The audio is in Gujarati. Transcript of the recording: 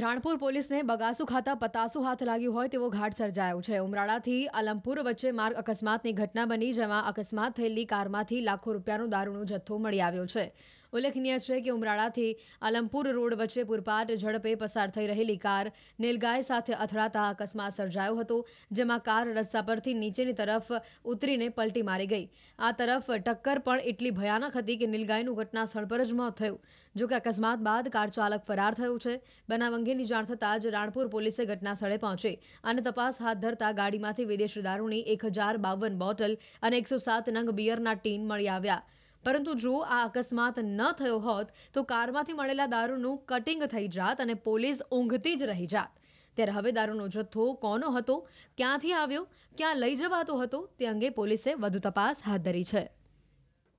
રાણપુર પોલીસને બગાસુ ખાતા પતાસુ હાથ લાગ્યું હોય તેવો ઘાટ સર્જાયો છે ઉમરાળાથી આલમપુર વચ્ચે માર્ગ અકસ્માતની ઘટના બની જેમાં અકસ્માત થયેલી કારમાંથી લાખો રૂપિયાનો દારૂનો જથ્થો મળી આવ્યો છે ઉલ્લેખનીય છે કે ઉમરાળાથી આલમપુર રોડ વચ્ચે પૂરપાટ ઝડપે પસાર થઈ રહેલી કાર નીલગાય સાથે અથડાતા અકસ્માત સર્જાયો હતો જેમાં કાર રસ્તા પરથી નીચેની તરફ ઉતરીને પલટી મારી ગઈ આ તરફ ટક્કર પણ એટલી ભયાનક હતી કે નીલગાયનું ઘટના સ્થળ પર જ મોત થયું જોકે અકસ્માત બાદ કાર ચાલક ફરાર થયો છે બનાવ અંગેની જાણ થતાં જ રાણપુર પોલીસે ઘટના સ્થળે પહોંચી અને તપાસ હાથ ધરતા ગાડીમાંથી વિદેશી દારૂની એક હજાર બાવન બોટલ અને એકસો સાત નંગ બિયરના ટીન મળી આવ્યા પરંતુ જો આ અકસ્માત ન થયો હોત તો કારમાંથી મળેલા દારૂનું કટિંગ થઈ જાત અને પોલીસ ઊંઘતી જ રહી જાત ત્યારે હવે દારૂનો જથ્થો કોનો હતો ક્યાંથી આવ્યો ક્યાં લઈ જવાતો હતો તે અંગે પોલીસે વધુ તપાસ હાથ ધરી છે